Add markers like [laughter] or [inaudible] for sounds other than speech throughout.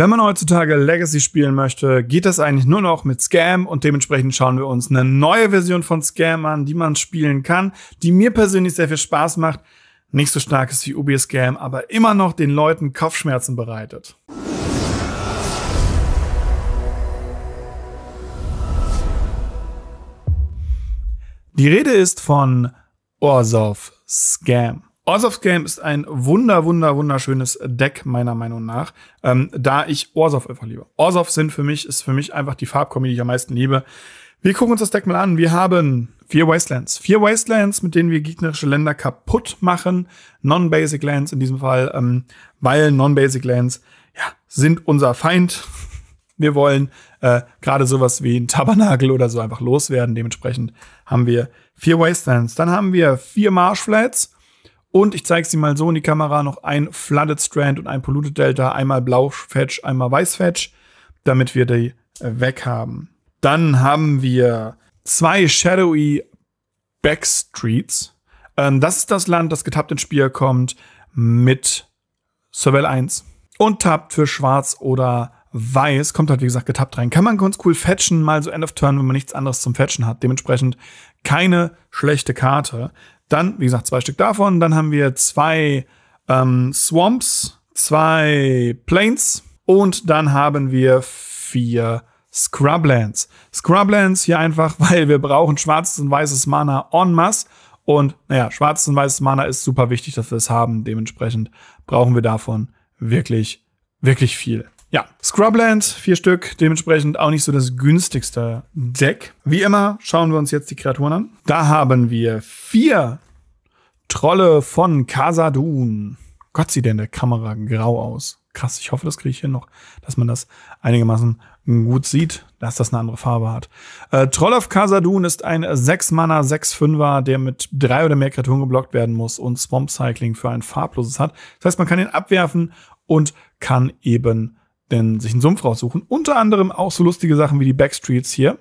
Wenn man heutzutage Legacy spielen möchte, geht das eigentlich nur noch mit Scam und dementsprechend schauen wir uns eine neue Version von Scam an, die man spielen kann, die mir persönlich sehr viel Spaß macht, nicht so stark ist wie UB Scam, aber immer noch den Leuten Kopfschmerzen bereitet. Die Rede ist von Orsov Scam. Ors of Game ist ein wunder, wunder, wunderschönes Deck, meiner Meinung nach, ähm, da ich Ors einfach liebe. Ors sind für mich, ist für mich einfach die Farbkombi, die ich am meisten liebe. Wir gucken uns das Deck mal an. Wir haben vier Wastelands. Vier Wastelands, mit denen wir gegnerische Länder kaputt machen. Non-Basic Lands in diesem Fall, ähm, weil Non-Basic Lands ja, sind unser Feind. [laughs] Wir wollen äh, gerade sowas wie ein Tabernakel oder so einfach loswerden. Dementsprechend haben wir vier Wastelands. Dann haben wir vier Marshflats. Und ich zeige sie mal so in die Kamera, noch ein Flooded Strand und ein Polluted Delta, einmal Blau-Fetch, einmal Weiß-Fetch, damit wir die äh, weg haben. Dann haben wir zwei Shadowy Backstreets. Ähm, das ist das Land, das getappt ins Spiel kommt mit Surveil 1 und tappt für Schwarz oder Weiß. Kommt halt, wie gesagt, getappt rein. Kann man ganz cool fetchen, mal so End of Turn, wenn man nichts anderes zum Fetchen hat. Dementsprechend keine schlechte Karte. Dann, wie gesagt, zwei Stück davon. Dann haben wir zwei ähm, Swamps, zwei Plains und dann haben wir vier Scrublands. Scrublands hier einfach, [laughs] weil wir brauchen schwarzes und weißes Mana en masse. Und naja, schwarzes und weißes Mana ist super wichtig, dass wir es haben. Dementsprechend brauchen wir davon wirklich, wirklich viel. Ja, Scrubland, vier Stück, dementsprechend auch nicht so das günstigste Deck. Wie immer schauen wir uns jetzt die Kreaturen an. Da haben wir vier Trolle von Casadun. Gott, sieht denn der Kamera grau aus. Krass, ich hoffe, das kriege ich hin noch, dass man das einigermaßen gut sieht, dass das eine andere Farbe hat. Äh, Troll of khazad ist ein 6-Mana, 6-5er, der mit drei oder mehr Kreaturen geblockt werden muss und Swamp Cycling für ein farbloses hat. Das heißt, man kann ihn abwerfen und kann eben denn sich einen Sumpf raussuchen. Unter anderem auch so lustige Sachen wie die Backstreets hier.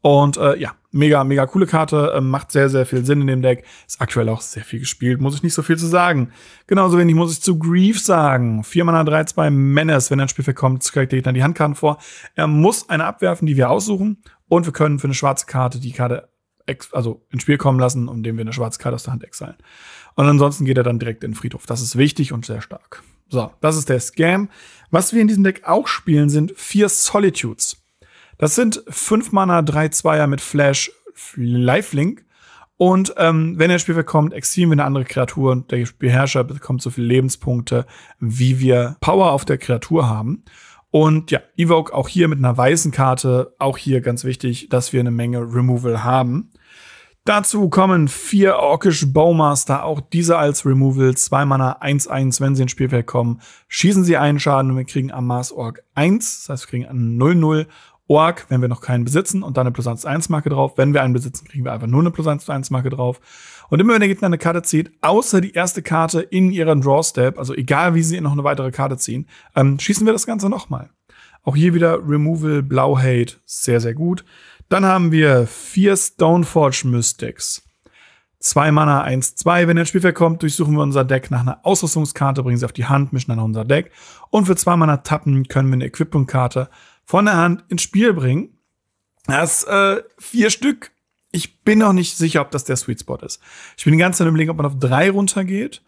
Und äh, ja, mega, mega coole Karte, äh, macht sehr, sehr viel Sinn in dem Deck. Ist aktuell auch sehr viel gespielt, muss ich nicht so viel zu sagen. Genauso wenig muss ich zu Grief sagen. 4 Mana 3, 2 Menace, wenn er ins Spielfeld kommt, schlägt der Gegner die Handkarten vor. Er muss eine abwerfen, die wir aussuchen. Und wir können für eine schwarze Karte die Karte ex also ins Spiel kommen lassen, indem wir eine schwarze Karte aus der Hand exilen. Und ansonsten geht er dann direkt in den Friedhof. Das ist wichtig und sehr stark. So, das ist der Scam. Was wir in diesem Deck auch spielen, sind vier Solitudes. Das sind fünf Mana, drei Zweier mit Flash, Lifelink. Und ähm, wenn der Spiel kommt, exilieren wir eine andere Kreatur und der Beherrscher bekommt so viele Lebenspunkte, wie wir Power auf der Kreatur haben. Und ja, Evoke auch hier mit einer weißen Karte, auch hier ganz wichtig, dass wir eine Menge Removal haben. Dazu kommen vier Orkish Bowmaster, auch diese als Removal, 2 Mana 1-1, wenn sie ins Spielfeld kommen. Schießen sie einen Schaden und wir kriegen am Mars Ork 1, das heißt wir kriegen einen 0-0 Ork, wenn wir noch keinen besitzen und dann eine plus 1 1 Marke drauf. Wenn wir einen besitzen, kriegen wir einfach nur eine plus 1 1 Marke drauf. Und immer wenn der Gegner eine Karte zieht, außer die erste Karte in ihren Draw Step, also egal wie sie noch eine weitere Karte ziehen, ähm, schießen wir das Ganze nochmal. Auch hier wieder Removal, Blau Hate, sehr, sehr gut. Dann haben wir vier Stoneforge Mystics. Zwei Mana, 1-2. Wenn ein Spielfeld kommt, durchsuchen wir unser Deck nach einer Ausrüstungskarte, bringen sie auf die Hand, mischen dann unser Deck. Und für zwei Mana tappen können wir eine Equipment-Karte von der Hand ins Spiel bringen. Das äh, vier Stück. Ich bin noch nicht sicher, ob das der Sweet Spot ist. Ich bin die ganze Zeit überlegen, ob man auf drei runtergeht.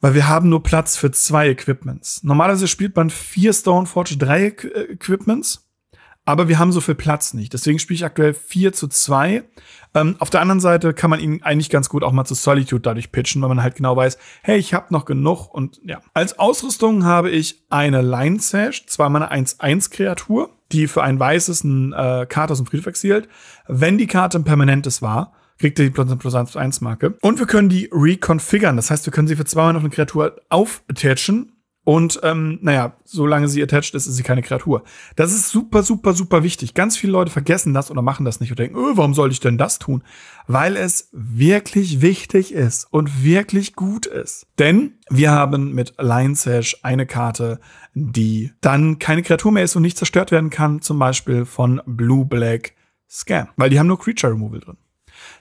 Weil wir haben nur Platz für zwei Equipments. Normalerweise spielt man vier Stoneforge, drei Equipments. Aber wir haben so viel Platz nicht. Deswegen spiele ich aktuell 4 zu 2. Ähm, auf der anderen Seite kann man ihn eigentlich ganz gut auch mal zu Solitude dadurch pitchen, weil man halt genau weiß, hey, ich habe noch genug und ja. Als Ausrüstung habe ich eine Line Sash, zweimal eine 1-1-Kreatur, die für ein weißes eine äh, Karte aus dem Friedhof exiliert. Wenn die Karte ein permanentes war, kriegt ihr die plus, plus 1 plus 1 Marke. Und wir können die reconfiguren. Das heißt, wir können sie für zweimal noch eine Kreatur auftätschen und ähm, naja, solange sie attached ist, ist sie keine Kreatur. Das ist super, super, super wichtig. Ganz viele Leute vergessen das oder machen das nicht und denken, öh, warum soll ich denn das tun? Weil es wirklich wichtig ist und wirklich gut ist. Denn wir haben mit Lion Sash eine Karte, die dann keine Kreatur mehr ist und nicht zerstört werden kann, zum Beispiel von Blue Black Scam. Weil die haben nur Creature Removal drin.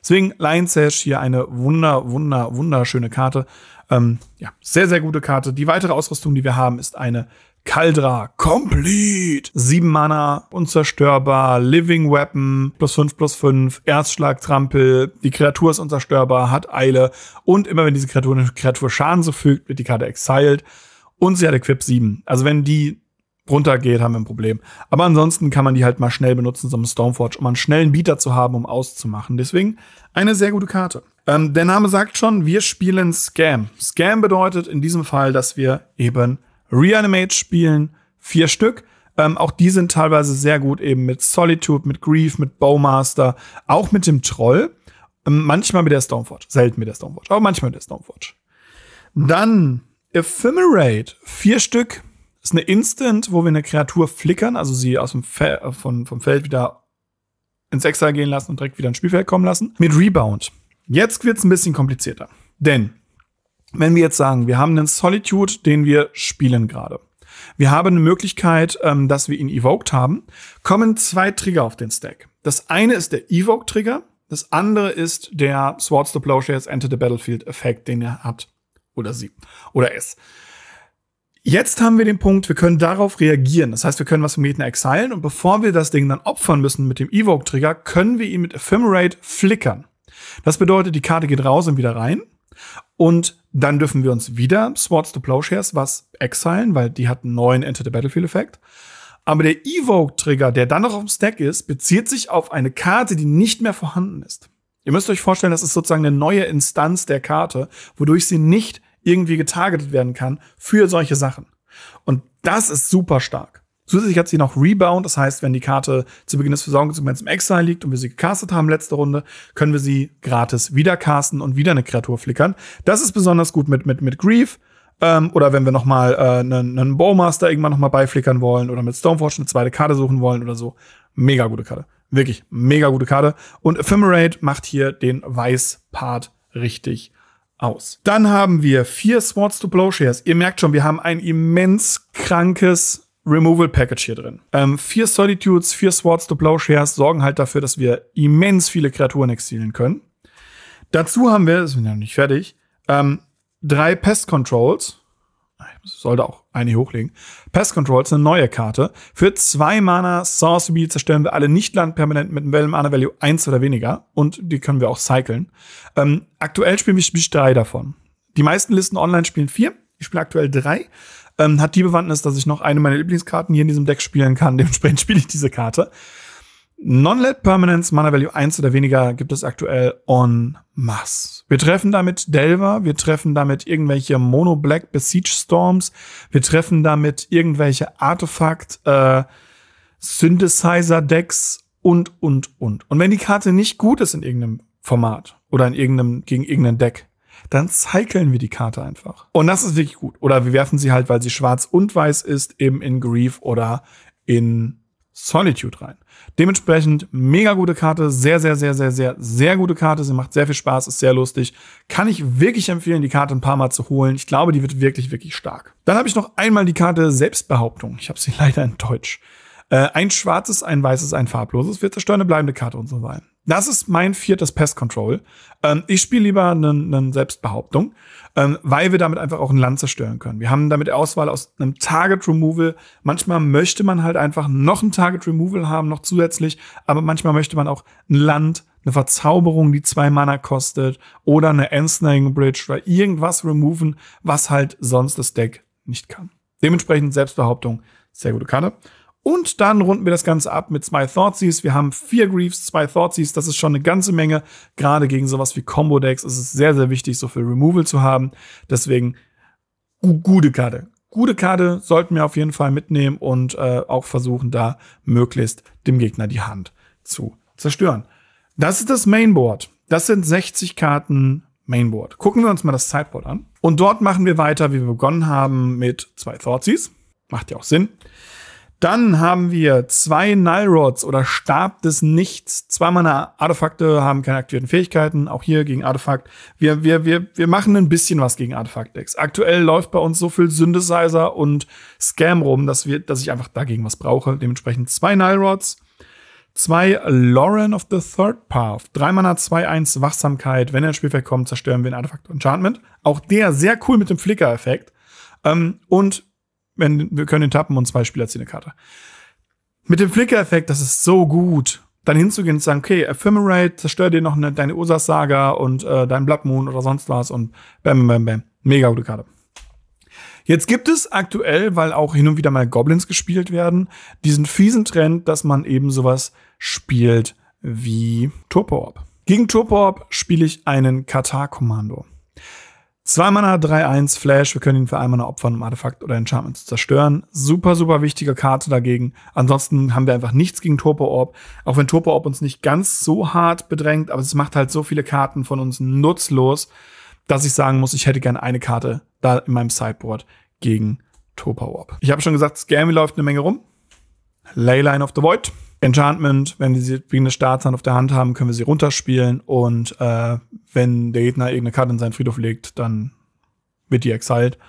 Deswegen Lion Sash hier eine wunder, wunder, wunderschöne Karte. Ähm, ja, sehr, sehr gute Karte. Die weitere Ausrüstung, die wir haben, ist eine Kaldra Complete. Sieben Mana, unzerstörbar, Living Weapon, plus 5, plus 5, Erzschlag, Trampel, die Kreatur ist unzerstörbar, hat Eile und immer wenn diese Kreatur eine Kreatur Schaden zufügt, so wird die Karte exiled und sie hat Equip 7. Also wenn die runtergeht, haben wir ein Problem. Aber ansonsten kann man die halt mal schnell benutzen, so einen Stoneforge, um einen schnellen Bieter zu haben, um auszumachen. Deswegen eine sehr gute Karte. Ähm, der Name sagt schon, wir spielen Scam. Scam bedeutet in diesem Fall, dass wir eben Reanimate spielen, vier Stück. Ähm, auch die sind teilweise sehr gut eben mit Solitude, mit Grief, mit Bowmaster, auch mit dem Troll. Ähm, manchmal mit der Stormforge, selten mit der Stormforge, aber manchmal mit der Stormforge. Dann Ephemerate, vier Stück ist eine Instant, wo wir eine Kreatur flickern, also sie aus dem Fe äh, von, vom Feld wieder ins Exile gehen lassen und direkt wieder ins Spielfeld kommen lassen. Mit Rebound. Jetzt wird's ein bisschen komplizierter. Denn, wenn wir jetzt sagen, wir haben einen Solitude, den wir spielen gerade. Wir haben eine Möglichkeit, ähm, dass wir ihn evoked haben. Kommen zwei Trigger auf den Stack. Das eine ist der Evoke-Trigger. Das andere ist der Swords to Plowshares Enter the Battlefield Effekt, den er hat. Oder sie. Oder es. Jetzt haben wir den Punkt, wir können darauf reagieren. Das heißt, wir können was vom Gegner exilen und bevor wir das Ding dann opfern müssen mit dem Evoke-Trigger, können wir ihn mit Ephemerate flickern. Das bedeutet, die Karte geht raus und wieder rein. Und dann dürfen wir uns wieder Swords to Plowshares was exilen, weil die hat einen neuen Enter the Battlefield-Effekt. Aber der Evoke-Trigger, der dann noch auf dem Stack ist, bezieht sich auf eine Karte, die nicht mehr vorhanden ist. Ihr müsst euch vorstellen, das ist sozusagen eine neue Instanz der Karte, wodurch sie nicht irgendwie getargetet werden kann für solche Sachen. Und das ist super stark. Zusätzlich hat sie noch Rebound, das heißt, wenn die Karte zu Beginn des Versorgungsmoments im Exile liegt und wir sie gecastet haben letzte Runde, können wir sie gratis wieder casten und wieder eine Kreatur flickern. Das ist besonders gut mit, mit, mit Grief. Ähm, oder wenn wir nochmal mal äh, einen, einen Bowmaster irgendwann nochmal beiflickern wollen oder mit Stoneforge eine zweite Karte suchen wollen oder so. Mega gute Karte. Wirklich mega gute Karte. Und Ephemerate macht hier den Weiß-Part richtig aus. Dann haben wir vier Swords to Blow Shares. Ihr merkt schon, wir haben ein immens krankes Removal Package hier drin. Ähm, vier Solitudes, vier Swords to Blow Shares sorgen halt dafür, dass wir immens viele Kreaturen exilieren können. Dazu haben wir, sind ja noch nicht fertig, ähm, drei Pest Controls. Ah, sollte auch eine hochlegen. Pest Control ist eine neue Karte. Für zwei Mana Sorcery zerstören wir alle nicht land permanent mit einem Mana Value 1 oder weniger. Und die können wir auch cyclen. Ähm, aktuell spielen wir spiel drei davon. Die meisten Listen online spielen vier. Ich spiele aktuell drei. Ähm, hat die Bewandtnis, dass ich noch eine meiner Lieblingskarten hier in diesem Deck spielen kann. [laughs] Dementsprechend spiele ich diese Karte. Non-LED Permanence Mana Value 1 oder weniger gibt es aktuell en masse. Wir treffen damit Delver, wir treffen damit irgendwelche Mono Black Besiege Storms, wir treffen damit irgendwelche Artefakt äh, Synthesizer Decks und und und. Und wenn die Karte nicht gut ist in irgendeinem Format oder in irgendeinem gegen irgendein Deck, dann cyclen wir die Karte einfach. Und das ist wirklich gut. Oder wir werfen sie halt, weil sie schwarz und weiß ist, eben in Grief oder in Solitude rein. Dementsprechend mega gute Karte, sehr, sehr, sehr, sehr, sehr, sehr gute Karte. Sie macht sehr viel Spaß, ist sehr lustig. Kann ich wirklich empfehlen, die Karte ein paar Mal zu holen. Ich glaube, die wird wirklich, wirklich stark. Dann habe ich noch einmal die Karte Selbstbehauptung. Ich habe sie [laughs] leider in Deutsch. Äh, ein schwarzes, ein weißes, ein farbloses wird zerstören, eine bleibende Karte und so weiter. Das ist mein viertes Pest Control. Ähm, ich spiele lieber eine Selbstbehauptung, ähm, weil wir damit einfach auch ein Land zerstören können. Wir haben damit Auswahl aus einem Target Removal. Manchmal möchte man halt einfach noch ein Target Removal haben, noch zusätzlich, aber manchmal möchte man auch ein Land, eine Verzauberung, die zwei Mana kostet, oder eine Ensnaring Bridge oder irgendwas removen, was halt sonst das Deck nicht kann. Dementsprechend Selbstbehauptung, sehr gute Karte. Und dann runden wir das Ganze ab mit zwei Thoughtseize. Wir haben vier Griefs, zwei Thoughtseize. Das ist schon eine ganze Menge. Gerade gegen sowas wie Combo-Decks ist es sehr, sehr wichtig, so viel Removal zu haben. Deswegen gute Karte. Gute Karte sollten wir auf jeden Fall mitnehmen und äh, auch versuchen, da möglichst dem Gegner die Hand zu zerstören. Das ist das Mainboard. Das sind 60 Karten Mainboard. Gucken wir uns mal das Sideboard an. Und dort machen wir weiter, wie wir begonnen haben, mit zwei Thoughtseize. Macht ja auch Sinn. Dann haben wir zwei Nilrods oder Stab des Nichts. Zwei meiner Artefakte haben keine aktuierten Fähigkeiten. Auch hier gegen Artefakt. Wir, wir, wir, wir machen ein bisschen was gegen Artefakt-Decks. Aktuell läuft bei uns so viel Synthesizer und Scam rum, dass wir, dass ich einfach dagegen was brauche. Dementsprechend zwei Nilrods. Zwei Lauren of the Third Path. Drei Mana, 2, 1 Wachsamkeit. Wenn er ins Spielfeld kommt, zerstören wir ein Artefakt Enchantment. Auch der sehr cool mit dem Flicker-Effekt. Ähm, und wenn wir können ihn tappen und zwei Spieler ziehen eine Karte. Mit dem Flicker-Effekt, das ist so gut. Dann hinzugehen und zu sagen, okay, Ephemerate, zerstör dir noch eine, deine Ursas-Saga und äh, dein Blood Moon oder sonst was und bam, bam, bam. Mega gute Karte. Jetzt gibt es aktuell, weil auch hin und wieder mal Goblins gespielt werden, diesen fiesen Trend, dass man eben sowas spielt wie Turpo-Orb. Gegen Turpo-Orb spiele ich einen Katar-Kommando. Zwei Mana, 3-1 Flash. Wir können ihn für ein Mana opfern, um Artefakt oder Enchantment zu zerstören. Super, super wichtige Karte dagegen. Ansonsten haben wir einfach nichts gegen Turbo Orb. Auch wenn Turbo Orb uns nicht ganz so hart bedrängt, aber es macht halt so viele Karten von uns nutzlos, dass ich sagen muss, ich hätte gern eine Karte da in meinem Sideboard gegen Turbo Orb. Ich habe schon gesagt, Scammy läuft eine Menge rum. Leyline of the Void. Enchantment, wenn wir sie wegen des Staatshand auf der Hand haben, können wir sie runterspielen und äh, wenn der Gegner irgendeine Karte in seinen Friedhof legt, dann wird die exiled.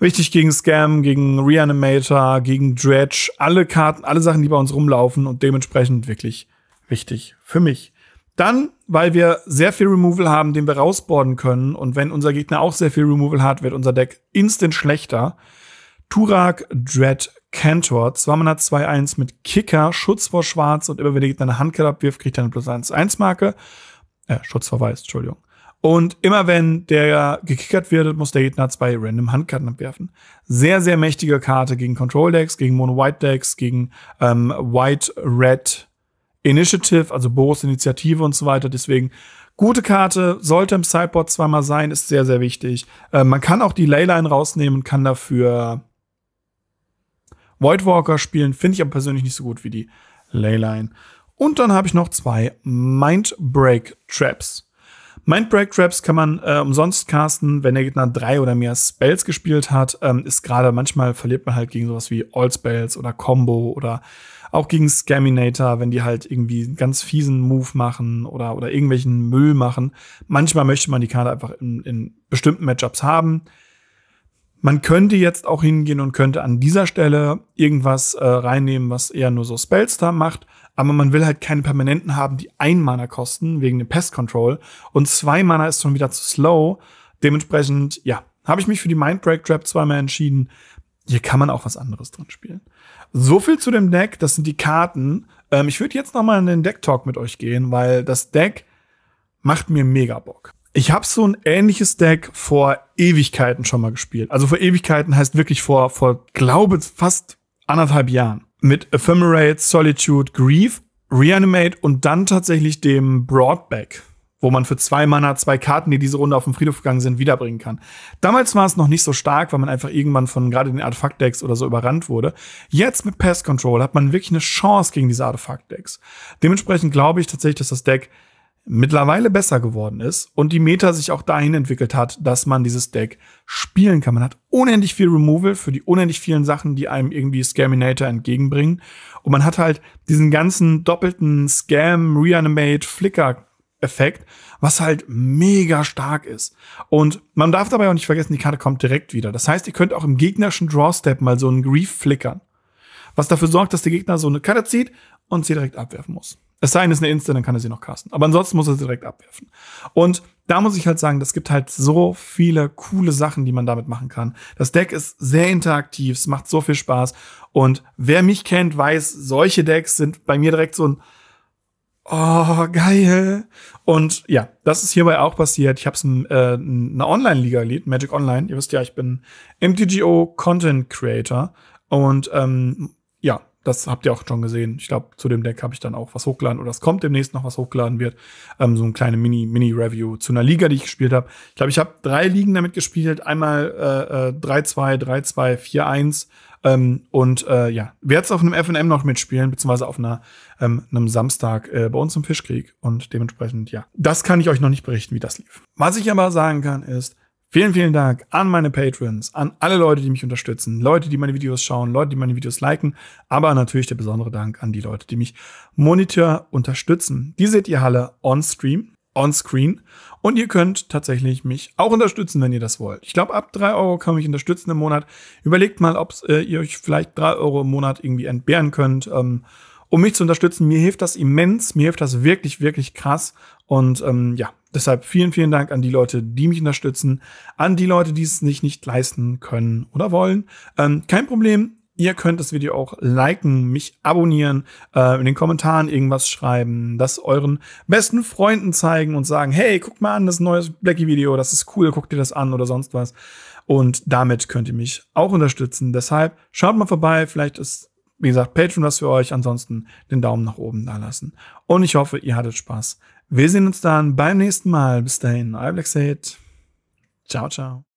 Wichtig gegen Scam, gegen Reanimator, gegen Dredge, alle Karten, alle Sachen, die bei uns rumlaufen und dementsprechend wirklich wichtig für mich. Dann, weil wir sehr viel Removal haben, den wir rausborden können und wenn unser Gegner auch sehr viel Removal hat, wird unser Deck instant schlechter. Turak, Dread, Cantor. Zweimal hat 2-1 mit Kicker, Schutz vor Schwarz und immer wenn er eine Handkarte abwirft, kriegt er eine plus 1-1-Marke. Äh, Schutz vor Weiß, Entschuldigung. Und immer wenn der gekickert wird, muss der Gegner zwei random Handkarten abwerfen. Sehr, sehr mächtige Karte gegen Control Decks, gegen Mono White Decks, gegen ähm, White Red Initiative, also Boris Initiative und so weiter. Deswegen gute Karte, sollte im Sideboard zweimal sein, ist sehr, sehr wichtig. Äh, man kann auch die Leyline rausnehmen und kann dafür White Walker spielen. Finde ich aber persönlich nicht so gut wie die Leyline. Und dann habe ich noch zwei Mindbreak Traps. Mindbreak Traps kann man äh, umsonst casten, wenn der Gegner drei oder mehr Spells gespielt hat. Ähm, ist gerade manchmal verliert man halt gegen sowas wie All Spells oder Combo oder auch gegen Scaminator, wenn die halt irgendwie einen ganz fiesen Move machen oder, oder irgendwelchen Müll machen. Manchmal möchte man die Karte einfach in, in bestimmten Matchups haben. Man könnte jetzt auch hingehen und könnte an dieser Stelle irgendwas äh, reinnehmen, was eher nur so Spellstar macht, aber man will halt keine Permanenten haben, die ein Mana kosten, wegen dem Pest Control. Und zwei Mana ist schon wieder zu slow. Dementsprechend, ja, habe ich mich für die Mindbreak Trap zweimal entschieden. Hier kann man auch was anderes drin spielen. So viel zu dem Deck. Das sind die Karten. Ähm, ich würde jetzt noch mal in den Deck Talk mit euch gehen, weil das Deck macht mir mega Bock. Ich habe so ein ähnliches Deck vor Ewigkeiten schon mal gespielt. Also vor Ewigkeiten heißt wirklich vor, vor glaube fast anderthalb Jahren. Mit Ephemerate, Solitude, Grief, Reanimate und dann tatsächlich dem Broadback, wo man für zwei Mana zwei Karten, die diese Runde auf dem Friedhof gegangen sind, wiederbringen kann. Damals war es noch nicht so stark, weil man einfach irgendwann von gerade den Artefakt-Decks oder so überrannt wurde. Jetzt mit Pest Control hat man wirklich eine Chance gegen diese Artefakt-Decks. Dementsprechend glaube ich tatsächlich, dass das Deck mittlerweile besser geworden ist und die Meta sich auch dahin entwickelt hat, dass man dieses Deck spielen kann. Man hat unendlich viel Removal für die unendlich vielen Sachen, die einem irgendwie Scaminator entgegenbringen. Und man hat halt diesen ganzen doppelten Scam, Reanimate, Flicker Effekt, was halt mega stark ist. Und man darf dabei auch nicht vergessen, die Karte kommt direkt wieder. Das heißt, ihr könnt auch im gegnerischen Drawstep mal so einen Grief flickern. Was dafür sorgt, dass der Gegner so eine Karte zieht und sie direkt abwerfen muss. Es sei denn, es ist eine Insta, dann kann er sie noch casten. Aber ansonsten muss er sie direkt abwerfen. Und da muss ich halt sagen, das gibt halt so viele coole Sachen, die man damit machen kann. Das Deck ist sehr interaktiv, es macht so viel Spaß. Und wer mich kennt, weiß, solche Decks sind bei mir direkt so ein Oh, geil. Und ja, das ist hierbei auch passiert. Ich habe es äh, eine Online-Liga erlebt, Magic Online. Ihr wisst ja, ich bin MTGO Content Creator. Und ähm, ja, das habt ihr auch schon gesehen. Ich glaube, zu dem Deck habe ich dann auch was hochgeladen oder es kommt demnächst noch was hochgeladen wird. Ähm, so ein kleine Mini-Mini-Review zu einer Liga, die ich gespielt habe. Ich glaube, ich habe drei Ligen damit gespielt. Einmal 3-2, 3-2, 4-1. Ähm, und äh, ja, werde es auf einem FM noch mitspielen, beziehungsweise auf einer, ähm, einem Samstag äh, bei uns im Fischkrieg. Und dementsprechend, ja, das kann ich euch noch nicht berichten, wie das lief. Was ich aber sagen kann, ist, Vielen, vielen Dank an meine Patrons, an alle Leute, die mich unterstützen, Leute, die meine Videos schauen, Leute, die meine Videos liken, aber natürlich der besondere Dank an die Leute, die mich Monitor unterstützen. Die seht ihr alle on Stream, on Screen und ihr könnt tatsächlich mich auch unterstützen, wenn ihr das wollt. Ich glaube, ab drei Euro kann man mich unterstützen im Monat. Überlegt mal, ob äh, ihr euch vielleicht drei Euro im Monat irgendwie entbehren könnt. Ähm, um mich zu unterstützen. Mir hilft das immens, mir hilft das wirklich, wirklich krass. Und ähm, ja, deshalb vielen, vielen Dank an die Leute, die mich unterstützen, an die Leute, die es nicht, nicht leisten können oder wollen. Ähm, kein Problem. Ihr könnt das Video auch liken, mich abonnieren, äh, in den Kommentaren irgendwas schreiben, das euren besten Freunden zeigen und sagen, hey, guck mal an, das neue Blackie-Video, das ist cool, guckt dir das an oder sonst was. Und damit könnt ihr mich auch unterstützen. Deshalb schaut mal vorbei, vielleicht ist, wie gesagt, Patreon was für euch. Ansonsten den Daumen nach oben da lassen. Und ich hoffe, ihr hattet Spaß wir sehen uns dann beim nächsten Mal. Bis dahin, euer Black State. Ciao, ciao.